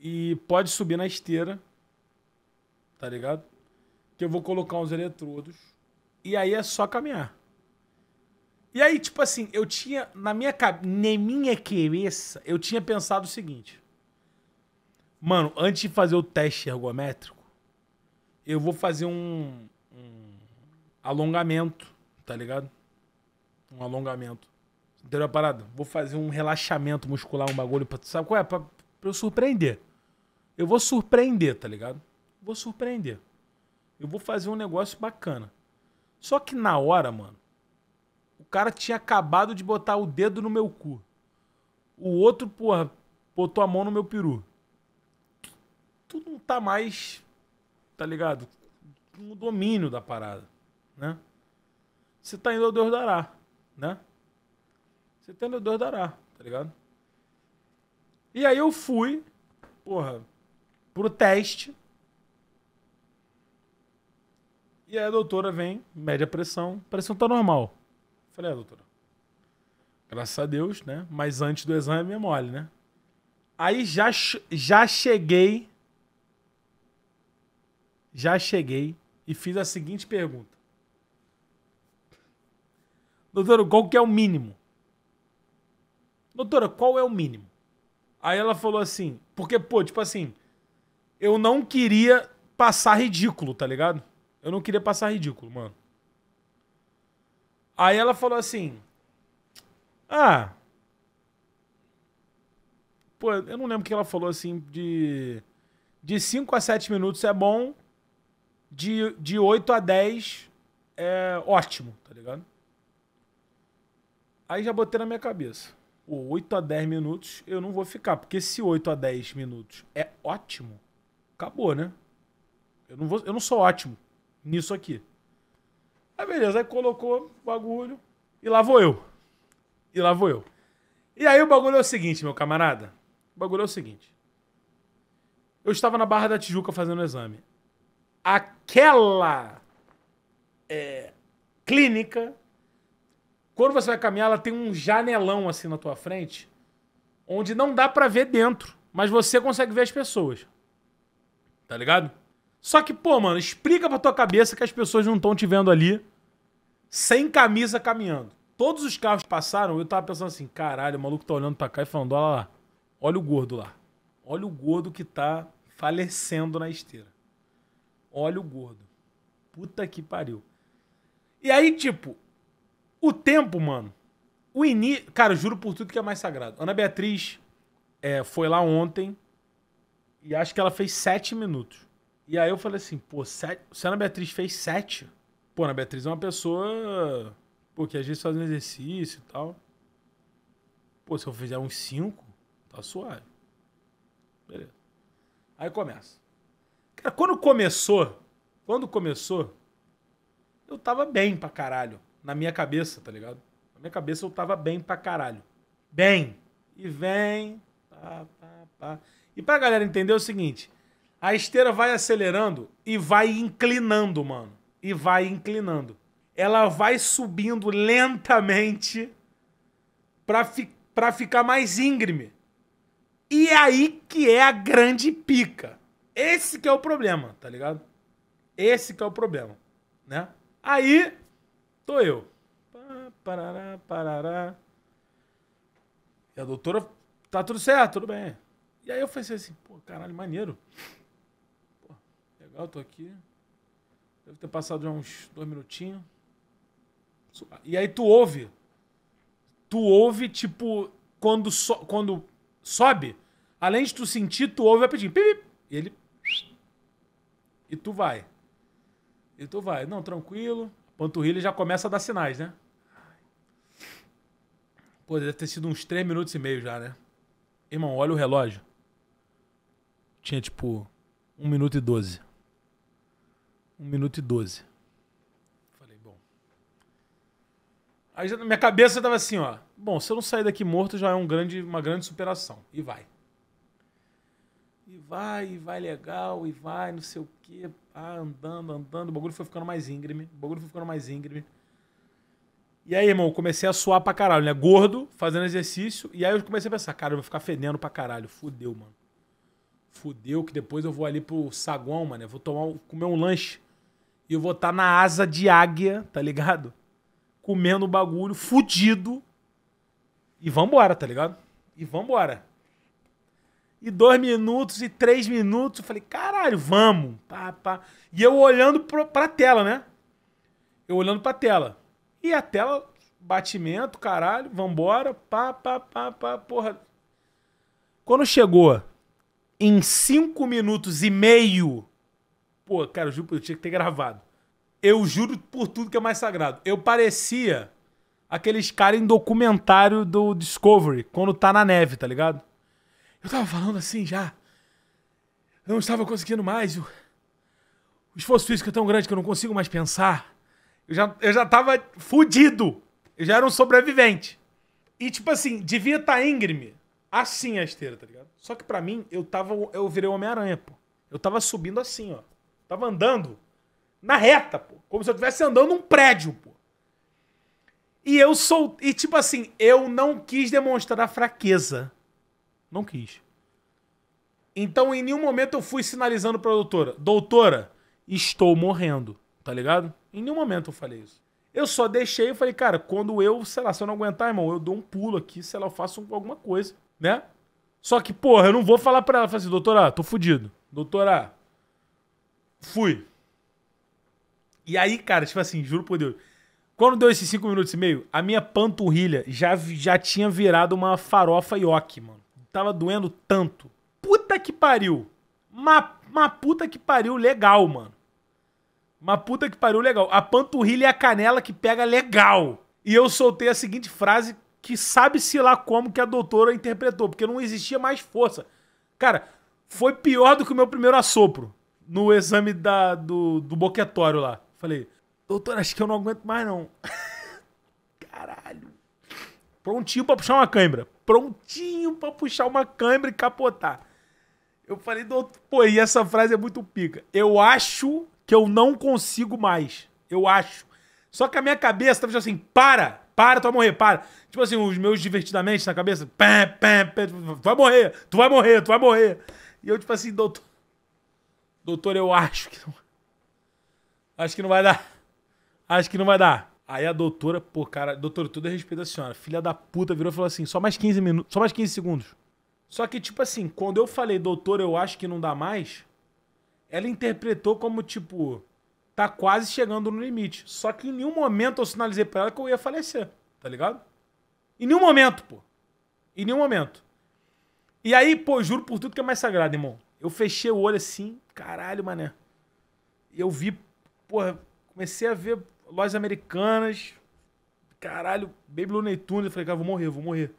E pode subir na esteira. Tá ligado? Que eu vou colocar uns eletrodos. E aí é só caminhar. E aí, tipo assim, eu tinha. Na minha, na minha cabeça, eu tinha pensado o seguinte. Mano, antes de fazer o teste ergométrico, eu vou fazer um, um alongamento, tá ligado? Um alongamento. Entendeu a parada? Vou fazer um relaxamento muscular, um bagulho pra. Sabe qual é? Pra, pra eu surpreender. Eu vou surpreender, tá ligado? Vou surpreender. Eu vou fazer um negócio bacana. Só que na hora, mano, o cara tinha acabado de botar o dedo no meu cu. O outro, porra, botou a mão no meu peru tu não tá mais, tá ligado? No domínio da parada, né? Você tá indo ao Deus dará, né? Você tá indo ao Deus dará, tá ligado? E aí eu fui, porra, pro teste. E aí a doutora vem, mede a pressão. A pressão tá normal. falei, é, doutora. Graças a Deus, né? Mas antes do exame é mole, né? Aí já, já cheguei já cheguei e fiz a seguinte pergunta. Doutora, qual que é o mínimo? Doutora, qual é o mínimo? Aí ela falou assim, porque, pô, tipo assim, eu não queria passar ridículo, tá ligado? Eu não queria passar ridículo, mano. Aí ela falou assim, ah, pô, eu não lembro o que ela falou assim, de, de cinco a sete minutos é bom, de, de 8 a 10 é ótimo, tá ligado? Aí já botei na minha cabeça. O 8 a 10 minutos eu não vou ficar, porque se 8 a 10 minutos é ótimo, acabou, né? Eu não, vou, eu não sou ótimo nisso aqui. Aí beleza, aí colocou o bagulho e lá vou eu. E lá vou eu. E aí o bagulho é o seguinte, meu camarada. O bagulho é o seguinte. Eu estava na Barra da Tijuca fazendo o exame aquela é, clínica, quando você vai caminhar, ela tem um janelão assim na tua frente, onde não dá para ver dentro, mas você consegue ver as pessoas. Tá ligado? Só que, pô, mano, explica pra tua cabeça que as pessoas não estão te vendo ali sem camisa caminhando. Todos os carros passaram, eu tava pensando assim, caralho, o maluco tá olhando pra cá e falando, olha lá, olha o gordo lá. Olha o gordo que tá falecendo na esteira. Olha o gordo. Puta que pariu. E aí, tipo, o tempo, mano. O início. Cara, juro por tudo que é mais sagrado. Ana Beatriz é, foi lá ontem e acho que ela fez sete minutos. E aí eu falei assim, pô, sete... se a Ana Beatriz fez sete. Pô, Ana Beatriz é uma pessoa. Pô, que às vezes faz um exercício e tal. Pô, se eu fizer uns cinco, tá suave. Beleza. Aí começa. Quando começou, quando começou, eu tava bem pra caralho. Na minha cabeça, tá ligado? Na minha cabeça eu tava bem pra caralho. Bem. E vem. Pá, pá, pá. E pra galera entender é o seguinte: a esteira vai acelerando e vai inclinando, mano. E vai inclinando. Ela vai subindo lentamente pra, fi pra ficar mais íngreme. E aí que é a grande pica. Esse que é o problema, tá ligado? Esse que é o problema, né? Aí, tô eu. Parará, parará. E a doutora, tá tudo certo, tudo bem. E aí eu pensei assim, pô, caralho, maneiro. Pô, legal, tô aqui. Deve ter passado já uns dois minutinhos. E aí tu ouve. Tu ouve, tipo, quando, so, quando sobe, além de tu sentir, tu ouve a pedir. E ele e tu vai. E tu vai. Não, tranquilo. Panturrilha já começa a dar sinais, né? Pô, deve ter sido uns 3 minutos e meio já, né? Irmão, olha o relógio. Tinha tipo 1 minuto e 12. 1 minuto e 12. Falei, bom. Aí na minha cabeça tava assim, ó. Bom, se eu não sair daqui morto já é um grande, uma grande superação. E vai. E vai, e vai legal, e vai, não sei o quê. Ah, andando, andando. O bagulho foi ficando mais íngreme. O bagulho foi ficando mais íngreme. E aí, irmão, comecei a suar pra caralho, né? Gordo, fazendo exercício. E aí eu comecei a pensar, cara, eu vou ficar fedendo pra caralho. Fudeu, mano. Fudeu, que depois eu vou ali pro saguão, mano. Eu vou tomar, comer um lanche. E eu vou estar tá na asa de águia, tá ligado? Comendo o bagulho, fudido. E vambora, tá ligado? E vambora e dois minutos e três minutos. Eu falei, caralho, vamos. Pá, pá. E eu olhando para pra tela, né? Eu olhando pra tela. E a tela, batimento, caralho, vambora. Pá, pá, pá, pá, porra. Quando chegou em cinco minutos e meio. Pô, cara, eu juro, eu tinha que ter gravado. Eu juro por tudo que é mais sagrado. Eu parecia aqueles caras em documentário do Discovery, quando tá na neve, tá ligado? Eu tava falando assim já. Eu não estava conseguindo mais. O, o esforço físico é tão grande que eu não consigo mais pensar. Eu já, eu já tava fudido. Eu já era um sobrevivente. E, tipo assim, devia estar tá íngreme. Assim a esteira, tá ligado? Só que para mim, eu tava. Eu virei Homem-Aranha, pô. Eu tava subindo assim, ó. Tava andando na reta, pô. Como se eu estivesse andando num prédio, pô. E eu sou. E tipo assim, eu não quis demonstrar fraqueza. Não quis. Então, em nenhum momento eu fui sinalizando pra doutora: Doutora, estou morrendo. Tá ligado? Em nenhum momento eu falei isso. Eu só deixei e falei, cara, quando eu, sei lá, se eu não aguentar, irmão, eu dou um pulo aqui, sei lá, eu faço alguma coisa, né? Só que, porra, eu não vou falar pra ela, Falei assim, doutora, tô fudido. Doutora, fui. E aí, cara, tipo assim, juro por Deus. Quando deu esses 5 minutos e meio, a minha panturrilha já, já tinha virado uma farofa ioki, mano tava doendo tanto. Puta que pariu. Uma, uma puta que pariu legal, mano. Uma puta que pariu legal. A panturrilha e a canela que pega legal. E eu soltei a seguinte frase que sabe-se lá como que a doutora interpretou, porque não existia mais força. Cara, foi pior do que o meu primeiro assopro no exame da, do, do boquetório lá. Falei, doutora, acho que eu não aguento mais não. Caralho. Prontinho pra puxar uma câimbra prontinho para puxar uma câmera e capotar. Eu falei, doutor, pô, e essa frase é muito pica. Eu acho que eu não consigo mais. Eu acho. Só que a minha cabeça tava assim, para, para, tu vai morrer, para. Tipo assim, os meus divertidamente na cabeça, pé, pé, pé, tu vai morrer, tu vai morrer, tu vai morrer. E eu, tipo assim, doutor, doutor, eu acho que não. Acho que não vai dar. Acho que não vai dar. Aí a doutora, pô, cara, doutora, tudo é respeito da senhora. Filha da puta virou e falou assim: só mais 15 minutos, só mais 15 segundos. Só que, tipo assim, quando eu falei, doutor, eu acho que não dá mais, ela interpretou como, tipo, tá quase chegando no limite. Só que em nenhum momento eu sinalizei pra ela que eu ia falecer, tá ligado? Em nenhum momento, pô. Em nenhum momento. E aí, pô, juro por tudo que é mais sagrado, irmão. Eu fechei o olho assim, caralho, mané. E eu vi, porra, comecei a ver lojas americanas. Caralho, Baby Looney Tunes. Eu falei, cara, vou morrer, vou morrer.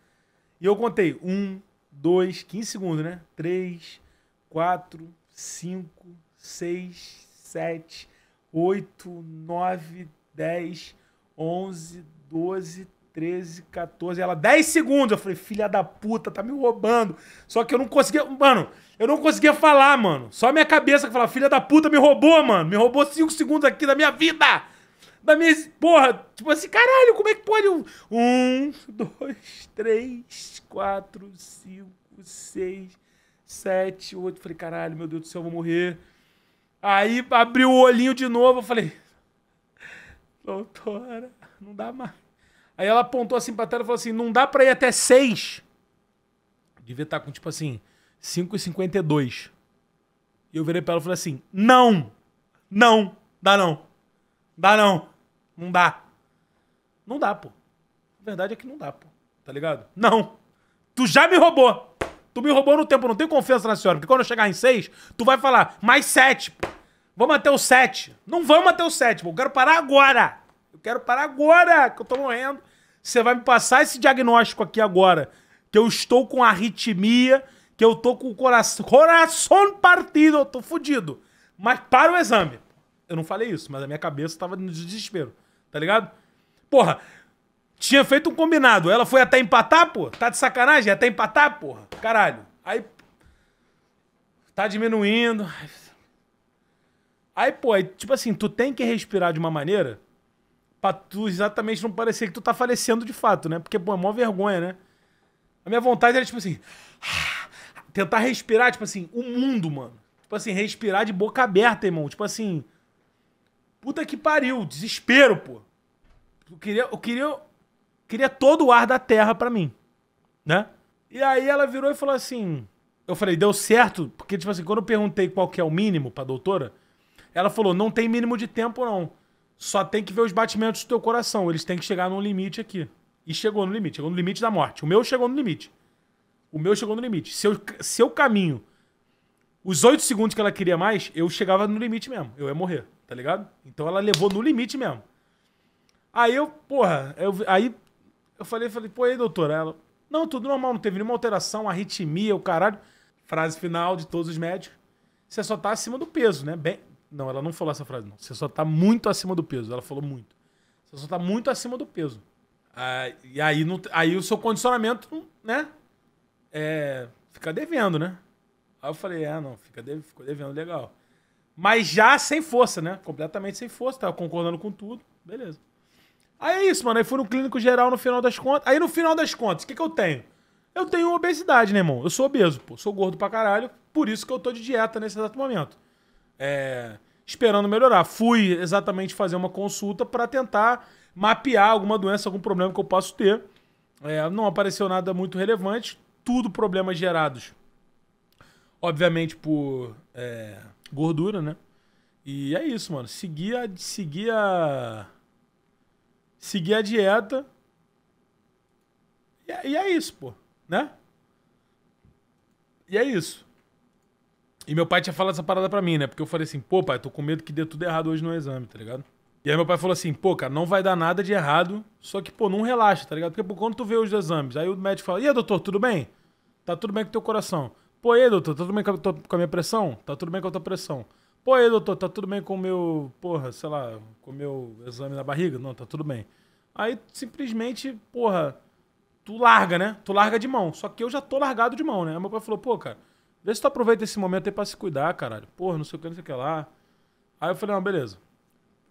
E eu contei. Um, dois, 15 segundos, né? Três, quatro, cinco, seis, sete, oito, nove, dez, onze, doze, 13, 14, ela, 10 segundos. Eu falei, filha da puta, tá me roubando. Só que eu não conseguia, mano, eu não conseguia falar, mano. Só minha cabeça que falava, filha da puta, me roubou, mano. Me roubou 5 segundos aqui da minha vida da minha. Porra, tipo assim, caralho, como é que pode? Um, um dois, três, quatro, cinco, seis, sete, oito. Falei, caralho, meu Deus do céu, eu vou morrer. Aí abriu o olhinho de novo, eu falei, doutora, não dá mais. Aí ela apontou assim pra tela e falou assim: não dá pra ir até seis. Devia estar tá com tipo assim, 5,52. E eu virei pra ela e falei assim: não, não, dá não. Dá não. Não dá. Não dá, pô. A verdade é que não dá, pô. Tá ligado? Não. Tu já me roubou. Tu me roubou no tempo, não tenho confiança na senhora. Porque quando eu chegar em seis, tu vai falar, mais sete, pô. Vamos até o sete. Não vamos até o sete, pô. Eu quero parar agora. Eu quero parar agora, que eu tô morrendo. Você vai me passar esse diagnóstico aqui agora. Que eu estou com arritmia, que eu tô com o coração, coração partido, eu tô fudido. Mas para o exame. Eu não falei isso, mas a minha cabeça tava no desespero, tá ligado? Porra, tinha feito um combinado. Ela foi até empatar, pô. Tá de sacanagem? É até empatar, porra. Caralho. Aí. Tá diminuindo. Aí, pô, aí, tipo assim, tu tem que respirar de uma maneira pra tu exatamente não parecer que tu tá falecendo de fato, né? Porque, pô, é mó vergonha, né? A minha vontade era, tipo assim. Tentar respirar, tipo assim, o mundo, mano. Tipo assim, respirar de boca aberta, irmão. Tipo assim. Puta que pariu, desespero, pô. Eu queria, eu queria, eu queria todo o ar da terra pra mim, né? E aí ela virou e falou assim. Eu falei, deu certo? Porque, tipo assim, quando eu perguntei qual que é o mínimo pra doutora, ela falou, não tem mínimo de tempo, não. Só tem que ver os batimentos do teu coração. Eles têm que chegar num limite aqui. E chegou no limite, chegou no limite da morte. O meu chegou no limite. O meu chegou no limite. Seu se caminho os oito segundos que ela queria mais, eu chegava no limite mesmo. Eu ia morrer tá ligado? Então ela levou no limite mesmo. Aí eu, porra, eu, aí eu falei, falei, pô, aí, doutora? Ela, não, tudo normal, não teve nenhuma alteração, arritmia, o caralho. Frase final de todos os médicos. Você só tá acima do peso, né? Bem, não, ela não falou essa frase, não. Você só tá muito acima do peso. Ela falou muito. Você só tá muito acima do peso. Ah, e aí, não, aí o seu condicionamento, né? É, fica devendo, né? Aí eu falei, ah, não, fica de, ficou devendo, legal. Mas já sem força, né? Completamente sem força, tava concordando com tudo. Beleza. Aí é isso, mano. Aí fui no clínico geral no final das contas. Aí no final das contas, o que, que eu tenho? Eu tenho obesidade, né, irmão? Eu sou obeso, pô. Sou gordo pra caralho. Por isso que eu tô de dieta nesse exato momento. É... Esperando melhorar. Fui exatamente fazer uma consulta para tentar mapear alguma doença, algum problema que eu posso ter. É... Não apareceu nada muito relevante. Tudo problemas gerados. Obviamente por. É gordura, né? E é isso, mano. Seguir a. Seguir a, seguir a dieta. E é, e é isso, pô. Né? E é isso. E meu pai tinha falado essa parada pra mim, né? Porque eu falei assim, pô, pai, tô com medo que dê tudo errado hoje no exame, tá ligado? E aí meu pai falou assim, pô, cara, não vai dar nada de errado, só que, pô, não relaxa, tá ligado? Porque pô, quando tu vê os exames, aí o médico fala, e aí, doutor, tudo bem? Tá tudo bem com teu coração? Pô, aí, doutor, tá tudo bem com a minha pressão? Tá tudo bem com a tua pressão? Pô, aí, doutor, tá tudo bem com o meu, porra, sei lá, com o meu exame na barriga? Não, tá tudo bem. Aí simplesmente, porra, tu larga, né? Tu larga de mão. Só que eu já tô largado de mão, né? Aí meu pai falou, pô, cara, vê se tu aproveita esse momento aí pra se cuidar, caralho. Porra, não sei o que, não sei o que lá. Aí eu falei, não, beleza.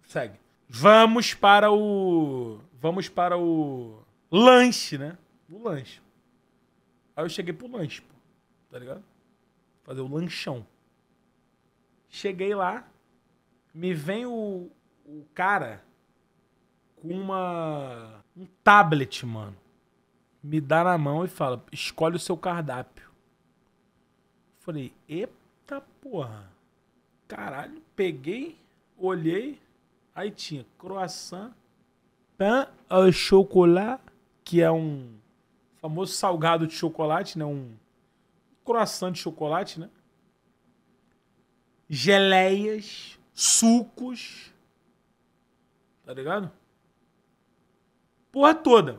Segue. Vamos para o. Vamos para o. Lanche, né? O lanche. Aí eu cheguei pro lanche, pô tá ligado? Fazer o lanchão. Cheguei lá, me vem o, o cara com uma um tablet, mano. Me dá na mão e fala: "Escolhe o seu cardápio". Falei: "Eita porra. Caralho, peguei, olhei, aí tinha croissant, pain au chocolat, que é um famoso salgado de chocolate, né, um croissant de chocolate, né? Geleias, sucos. Tá ligado? Porra toda.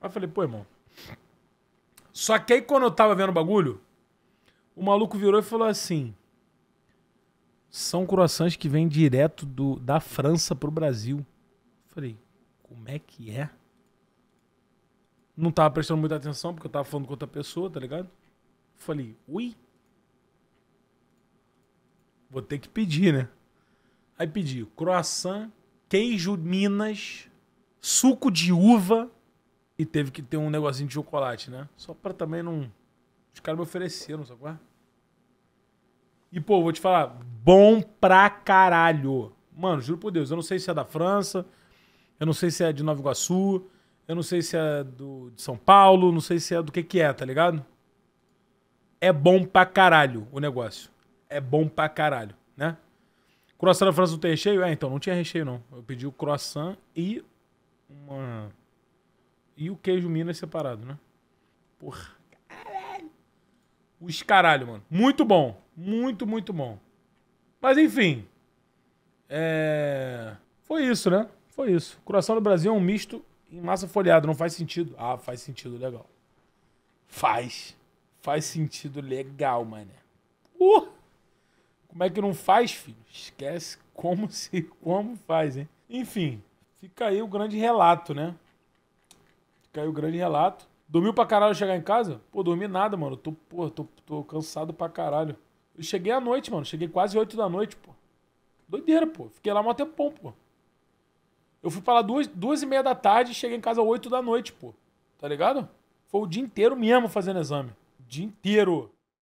Aí eu falei, pô, irmão. Só que aí quando eu tava vendo o bagulho, o maluco virou e falou assim: são croissants que vêm direto do, da França pro Brasil. Eu falei, como é que é? não tava prestando muita atenção, porque eu tava falando com outra pessoa, tá ligado? Falei, ui. Vou ter que pedir, né? Aí pedi croissant, queijo Minas, suco de uva e teve que ter um negocinho de chocolate, né? Só pra também não. Os caras me ofereceram, sabe qual é? E, pô, vou te falar, bom pra caralho. Mano, juro por Deus, eu não sei se é da França, eu não sei se é de Nova Iguaçu, eu não sei se é do, de São Paulo, não sei se é do que que é, tá ligado? É bom pra caralho o negócio. É bom pra caralho, né? Croissant da França não tem recheio? É, então, não tinha recheio, não. Eu pedi o croissant e uma... E o queijo Minas separado, né? Porra. Caralho. Os caralho, mano. Muito bom. Muito, muito bom. Mas, enfim. É... Foi isso, né? Foi isso. Croissant do Brasil é um misto em massa folhada, não faz sentido? Ah, faz sentido, legal. Faz. Faz sentido legal, mané. Uh! Como é que não faz, filho? Esquece como se como faz, hein? Enfim, fica aí o grande relato, né? Fica aí o grande relato. Dormiu pra caralho chegar em casa? Pô, dormi nada, mano. Tô, pô tô, tô cansado pra caralho. Eu cheguei à noite, mano. Cheguei quase 8 da noite, pô. Doideira, pô. Fiquei lá mó tempão, pô. Eu fui pra lá duas, duas e meia da tarde e cheguei em casa às oito da noite, pô. Tá ligado? Foi o dia inteiro mesmo fazendo exame. O dia inteiro.